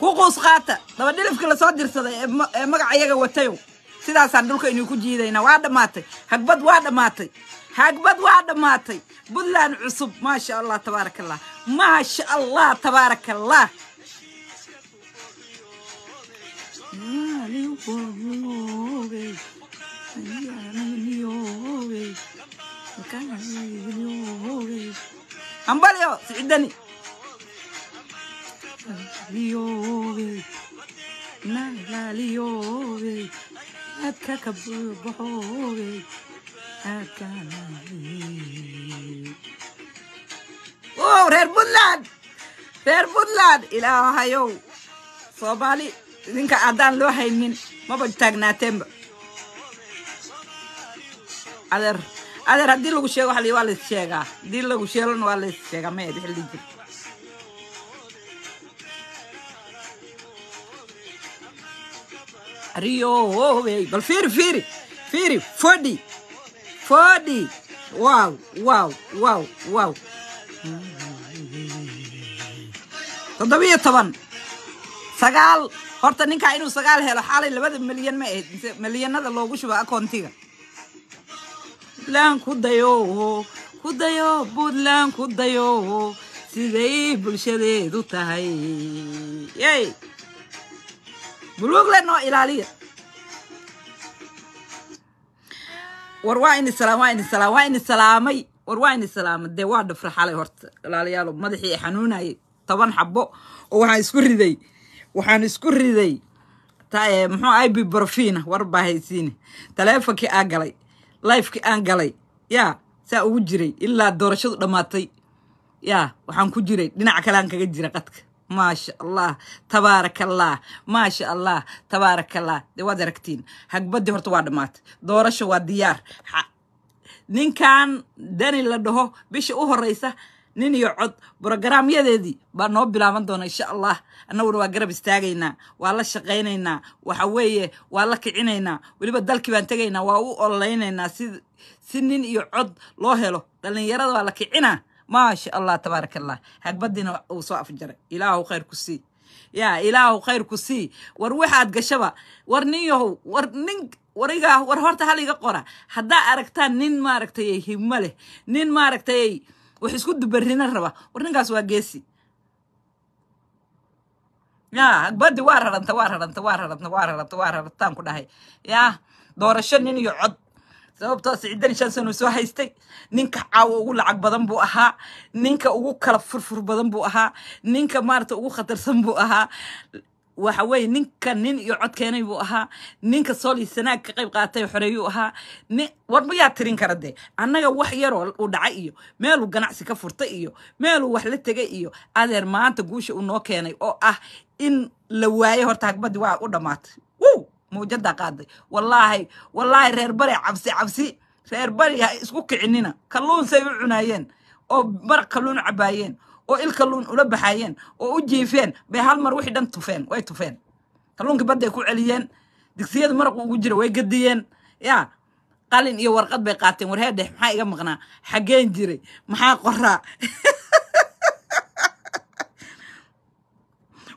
ku quus qaata dabadhilifkii lasoo dirsaday ee magac iyaga watayo sidaasaan dhulka inuu ku jiidaynaa waa dhammaatay hagbad waa dhammaatay hagbad waa dhammaatay buntland cusub maasha allah tabaaraka allah maasha allah tabaaraka allah ambalyo liyo nalaaliyoobey aadka ka baxoobey aadkaa reer puntland reer puntland soomaali idinka haddaan loo haynin maba taagnaateenba adeer adeer haddii lagu sheego waa la haddii lagu sheelona waa la is sheegaa maya jir ariyo owey oh, bal fiiri fiiri fiiri fodhi fodhi wow wow wow wow toddobiyo toban sagaal horta ninkaa inuu sagaal helo xaalay labada milyan ma ahayd mise milyanada loogu shubo akoontiga buntland ku dayo ku dayo puntland ku dayo siday bulshadeedu tahay yey muluugle noo ilaaliya war waa ini salaam waa salaam waa salaamay war waa ini salaama dee waa dhafra xalay horta ilaaliyaalo madaxii xanuunayay toban xabo oo waxaan isku riday waxaan isku riday eh, muxuu ay bibarfiina war baa haysiine taleefonkii aan galay lifekii aan galay yaa saa ugu jiray ilaa doorashadu dhammaatay yaa waxaan ku jiray dhinac kale aan kaga jira qadka maasha allah tabaaraka allah maasha allah tabaaraka allah de waad aragtiin hagbaddii horta waa dhammaatay doorasho waa diyaar ninkan dani la dhaho bisha u horeysa nin iyo cod brograamyadeedii baa noo bilaaban doona insha allah annaguna waa garab istaagaynaa waa la shaqaynaynaa waxa weeye waa la kicinaynaa weliba dalkii baan tegaynaa waa u ololeynaynaa si si nin iyo cod loo helo dhallinyarada waa la kicinaa maasha allah tabaaraka allah hagbadiina uu soo afjaray ilaahu khayr ku sii ya ilaahu khayr ku sii war waxaad gashaba war nin yahow war nin warigaa war horta haliga qora haddaa aragtaan nin maaragtay himmo leh nin maaragtay wax isku dubarina raba war ninkaas waa geesi ya hagbadi waa raranta waa raranta waa raranta waa raranta waa rarabtaan ku dhahay yaa doorasho nin iyo cod sababtoo sicdan shan sanuu soo haystay ninka caawo ugu lacag badan buu ahaa ninka ugu kala furfur badan buu ahaa ninka maarata ugu khatarsan buu ahaa waxa weeye ninka nin iyo cod keenay buu ahaa ninka sooli sanaag ka qayb qaatay xoreeyuu ahaa nin war tirin kara dee annaga wax yaroo uu dhacay iyo meeluu ganacsi ka furtay iyo meeluu wax la tegay iyo adeer maanta guusha uu noo keenay oo ah in la waayo horta hagmadii waa u dhammaatay mawjada qaaday walaahi walaahi reer bari cabsi cabsi reer bari ha isku kicinina kalluun say u cunaayeen oo maraq kalluun u cabaayeen oo il kalluun ula baxaayeen oo u jiifeen bay hal mar wixii dhan tufeen way tufeen kalluunkii badday ku celiyeen digsiyada maraqu ugu jira way gadiyeen ya qalin iyo warqad bay qaateen warheedhe maxaa iga maqnaa xaggeen jiray maxaa qoraa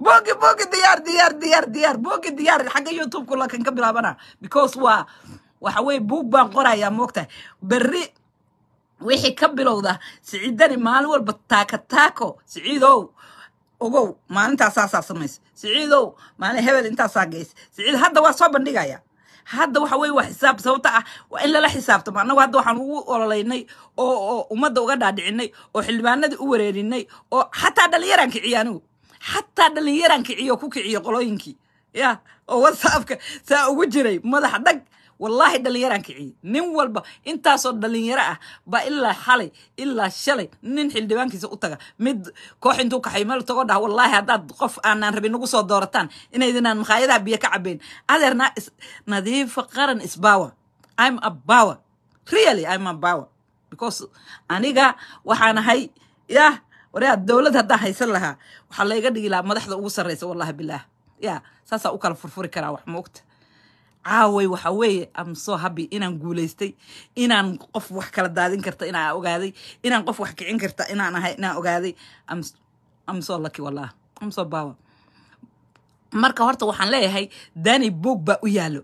bogi bogi diyaar diyaar diyaar diyaar bogi diyaar xagga youtubeka lakan ka bilaabana because waa waxa weye buug baan qorayaa moogtahay berri wixii ka bilowda siciidani maalin walba taaka taako siciidow ogow maalintaas saasaa siciidow maalin hebel intaasaa geysa siciid hadda waa soo bandhigaya hadda waxa weye waa xisaab sababta ah waa in lala xisaabtamo annagu hadda waxaan ugu ololaynay oo oo ummadda uga dhaadhicinay oo xildhibaanadii u wareerinay oo xataa dhalinyaraan kiciya xataa dhalinyaran kiciyo ku kiciyo qolooyinkii ya oo whatsappka saa ugu jiray madax dhag wallaahi dhalinyaraan kiciye nin walba intaasoo dhalinyaro ah baa ilaa xalay ilaa shalay nin xildhibaankiisa u taga mid koox intuu kaxay meel tagoo dhaha wallaahi haddaad qof aanaan rabin nagu soo doorataan inaydinaan makhaayadaha biyo ka cabeyn adeernaa nadiifa qaran isbawa im a bawer really im a bawer because aniga waxaan ahay yah waraad dowlad haddaa haysan lahaa waxaa layga dhigi lahaa madaxda ugu sarraysa wallahi bilaah ya saasaa u kala furfuri karaa wax moogta caaway waxa weeye amsoo habi inaan guulaystay inaan qof wax kala daadin karta inaa ogaaday inaan qof wax kicin karta inaan ahay inaa ogaaday amsoo laki wallaah amsoo baawa marka horta waxaan leeyahay dani boog baa u yaallo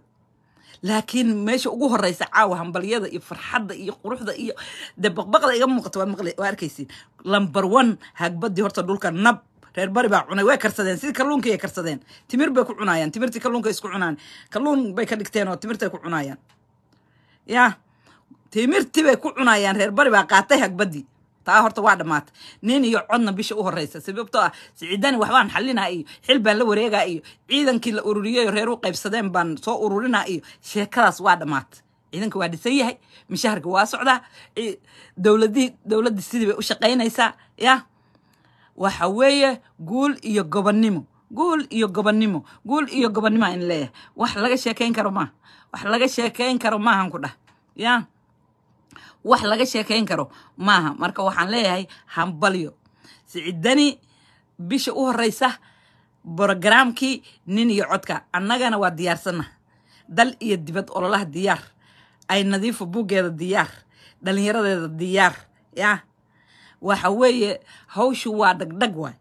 laakiin meesha ugu horeysa caawa hambalyada iyo farxadda iyo quruxda iyo de baqbaqda iga muuqata waa arkaysiin lamber one hagbadii horta dhulka nab reer bari baa cunay way karsadeen sidii kalluunkay karsadeen timir bay ku cunaayaan timirtii kalluunka isku cunaan kalluun bay ka dhigteen oo timirtay ku cunaayaan ya timirtii bay ku cunaayaan reer bari baa qaatay hagbaddii taa horta waa dhammaata nin iyo codna bisha u horeysa sababtoo ah sicidani waxbaan xallinaha iyo xil baan la wareegaa iyo ciidankii la ururiyeyo reer u qaybsadeen baan soo ururinaha iyo sheekadaas waa dhammaata ciidanka waa dhisan yahay mishaharka waa socdaa dowladii dowladda sidii bay u shaqaynaysaa ya waxa weeye guul iyo gobonnimo guul iyo gobonnimo guul iyo gobonnimoa in leeyahay wax laga sheekayn karo maaha wax laga sheekayn karo maahan ku dhah ya wax laga sheekayn karo maaha marka waxaan leeyahay hambalyo sicidani bisha u horeysa brogaraamkii nin iyo codka annagana waa diyaarsanna dal iyo dibad ololaha diyaar ay nadiifa buuggeeda diyaar dhalinyaradeeda diyaar ya waxa weeye hawshu waa dhagdhag waay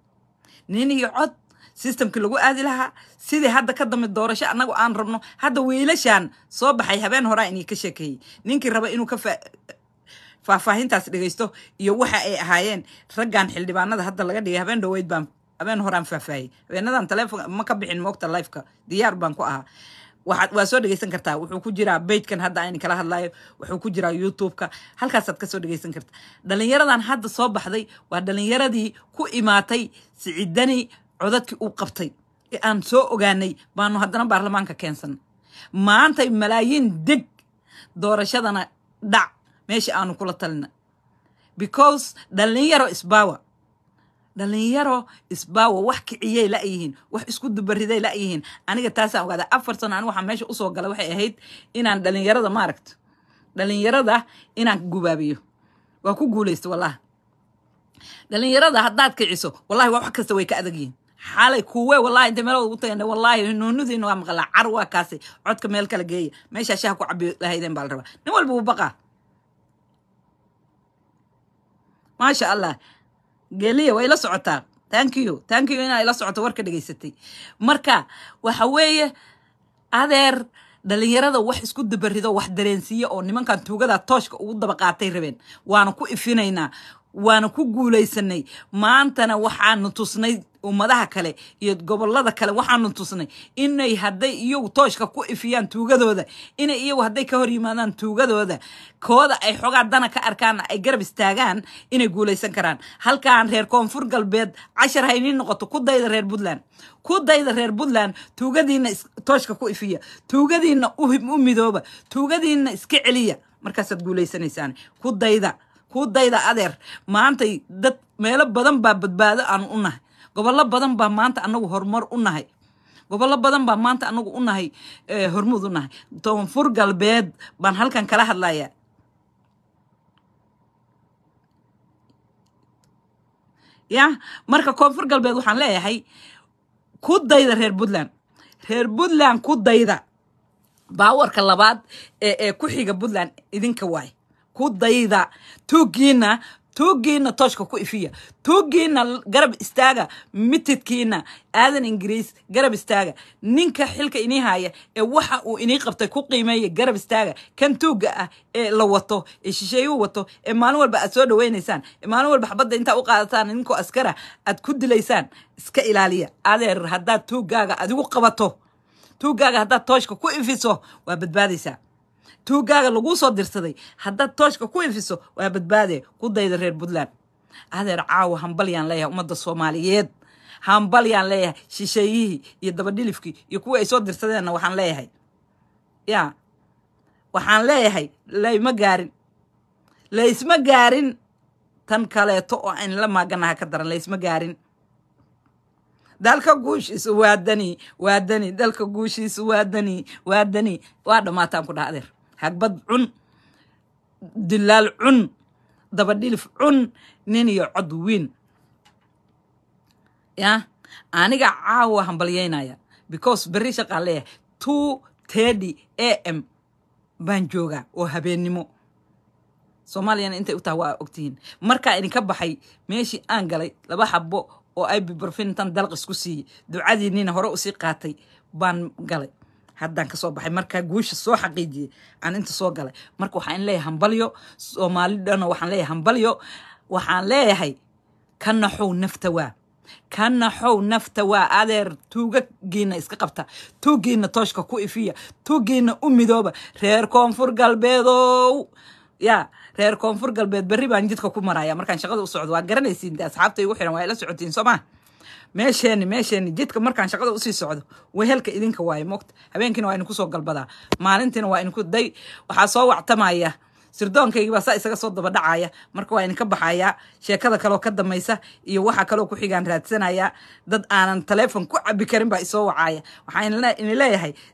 nin iyo cod sistamkii lagu aadi lahaa sidii hadda ka dami doorasho annagu aan rabno hadda wiilashaan soo baxay habeen horaa inii ka sheekeeyey ninkii raba inuu ka faahfaahintaas dhegaysto iyo waxa ay ahaayeen raggan xildhibaanada hadda laga dhigay habeen dhoweyd baan habeen horaan faahfaahiyey habeenadan taleefonka ma ka bixin moogta lifeka diyaar baan ku ahaa waa soo dhegeysan kartaa wuxuu ku jiraa beydkan hadda ayna kala hadlayo wuxuu ku jiraa youtubeka halkaasaad kasoo dhegeysan karta dhalinyaradan hadda soo baxday waa dhalinyaradii ku imaatay sicidani codadkii uu qabtay ee aan soo ogaanay baanu haddana baarlamaanka keensan maantay malaayiin deg doorashadana dhac meesha aanu kula talina because dhalinyaro isbaawa dhalinyaro isbaawa wax kiciyay layihiin wax isku dubariday layihiin aniga taasaan ogaada afar sano anigu waxaa meesha usoo gala waxay ahayd inaan dhalinyarada maaragto dhalinyarada inaan gubaabiyo waa ku guulaysta wallahi dhalinyarada haddaad kiciso wallahi wax kasta way ka adagyihiin xalay kuwe wallahi intay meelooda ugu tagena wallahi nuunudiina waa maqlaa car waa kaasi codka meel kala geeya meeshaa shaha ku cabi lahaydeen baa la rabaa nin walba wuu baqaa maasha allah geliya way la socotaa thank you thank you inaa ila socoto warka dhegaysatay marka waxa weeye adeer dhalinyarada wax isku dabarido wax dareensiiya oo nimankan tuugada tooshka ugu daba qaatay rabeen waana ku ifinaynaa waana ku guulaysanay maantana waxaanu tusnay ummadaha kale iyo gobolada kale waxaanu tusnay inay hadday iyagu tooshka ku ifiyaan tuugadooda inay iyagu hadday ka hor yimaadaan tuugadooda kooda ay xogaa dana ka arkaan ay garab istaagaan inay guulaysan karaan halkaan reer koonfur galbeed cashar hayniin noqoto ku dayda reer puntland ku dayda reer puntland tuugadiina tooshka ku ifiya tuugadiina u midooba tuugadiina iska celiya markaasaad guulaysanaysaan ku dayda ku dayda adeer maantay dad meelo badan baa badbaado aan u nahay gobollo badan baa maanta anagu horumar u nahay gobollo badan baa maanta anagu u nahay eh, hormuud u nahay doonfur galbeed baan halkan kala hadlayaa ya marka koonfur galbeed waxaan leeyahay ku dayda reer puntland reer puntland ku dayda baawarka labaad ee eh, ee eh, ku xiga puntland idinka waay ku dayda tuuggiina tuuggiina tooshka ku ifiya tuuggiina garab istaaga mitidkiina aadan ingiriis garab istaaga ninka xilka inii haaya ee waxa uu inii qabtay ku qiimeeya garab istaaga kan tuugga ah ee la wato ee shisheeyuu wato ee maalin walba aad soo dhaweynaysaan ee maalin walba xabadda intaa u qaadataan ninkoo askara aad ku dilaysaan iska ilaaliya adeer haddaad tuuggaaga adigu qabato tuuggaaga haddaad tooshka ku ifiso waa badbaadaysaa tuugaaga laguu soo dirsaday haddaad tooshka ku ifiso waa badbaade ku dayda reer puntland adeer caawa hambalyaan yaan leeyahay ummadda soomaaliyeed hambalyaan leeyahay shisheeyihii iyo dabadhilifkii iyo kuwii ay soo dirsadeenna waxaan leeyahay yaa waxaan leeyahay layma gaarin laysma gaarin tan kaleeto oo ayn la maaganaha ka daran laysma gaarin dalka guushiisu waa dani waa dani dalka guushiisu waa dani waa dani waa dhammaataan ku dhaha adeer hagbad cun dilaal cun dabadhilif cun nin iyo cod wiin ya aniga caawa hambalyaynaya because beri shaqaa leeyahay two tedy a m baan joogaa oo habeennimo soomaaliyana intay u taha waa ogtihiin markaa idinka baxay meeshii aan galay laba xabo oo ibi barfintan dalqis ku siiyey ducadiinina hore usii qaatay baan galay haddaan kasoo baxay markaa guusha soo xaqiijiyey aan inta soo galay marka waxaa in leeyahay hambalyo soomaali dhano waxaan leeyahay hambalyo waxaan leeyahay ka naxow nafta waa ka naxow nafta waa adeer tuugagiina iska qabta tuugiina tooshka ku ifiya tuugiina u midooba reer koonfur galbeedow ya reer koonfur galbeed berri baan jidka ku maraya markaan shaqada u socdo waa garanaysiin de asxaabta igu xihan waa ila socotiin soo maa meesheeni meesheeni jidka markaan shaqada usii socdo wehelka idinka waaye mogta habeenkiina waa idinku soo galbadaa maalintiina waa idinku day waxaa soo wactamaya sirdoonkaygiibaa saa isaga soo daba dhacaya marka waa idinka baxayaa sheekada kaleoo ka damaysa iyo waxa kaloo ku xigaan raadsanayaa dad aanan taleefon ku cabi karin baa isoo wacaya waxaa ini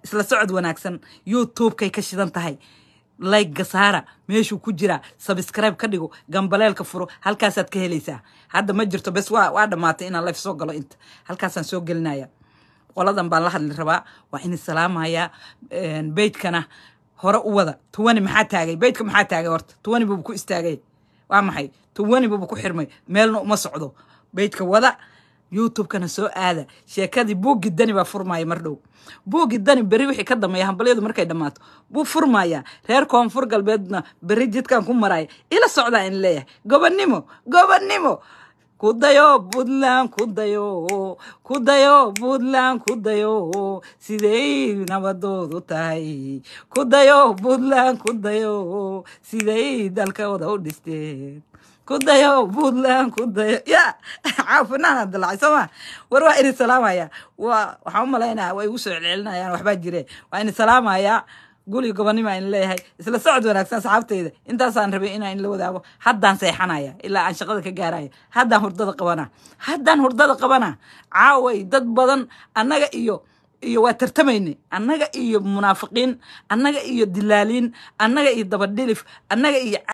isla socod wanaagsan youtubekay ka shidan tahay layga gasaara meeshuu ku jiraa sabskribe ka dhigo gambaleelka furo halkaasaad ka helaysaa hadda ma jirto bes waa dhamaatay inaan lif soo galo inta halkaasaan soo gelinaya qoladan baan la hadli rabaa waa in salaamaya beytkana hore u wada tuwani maxaa taagay beydka maxaa taagay horta tuwani buuba ku istaagay waa maxay tuwani buuba ku xirmay meelna uma socdo beydka wada youtubekana soo aada sheekadii buuggii dani baa furmaaya mar dhow buuggii dani beri wixii ka dambeeya hambalyadu markay dhammaato buu furmaaya reer koonfur galbeedna beri jidkaan ku maraaya ila socdaa in leeyahay gobonnimo gobonnimo ku dayo buntland ku dayo ku dayo buntland ku dayo siday nabadoodu tahay ku dayo buntland ku dayo siday dalkooda u dhisteen kudayo puntland kudayo ya caafinahna dilacay sooma war waa ini salaamaya wa waxaan u malaynaya waa igu soo celcelinayaan waxbaa jire waa ini salaamaya guli gobonima in leeyahay isla socod wanaagsan asxaabtayda intaasaan rabay inaa in la wadaago haddaan seexanaya ilaa aan shaqada ka gaaraya haddaan hurdada qabana haddaan hurdada qabana caaway dad badan annaga iyo iyo waa tartamayne annaga iyo munaafiqiin annaga iyo dilaaliin annaga iyo dabadhilif annaga iyo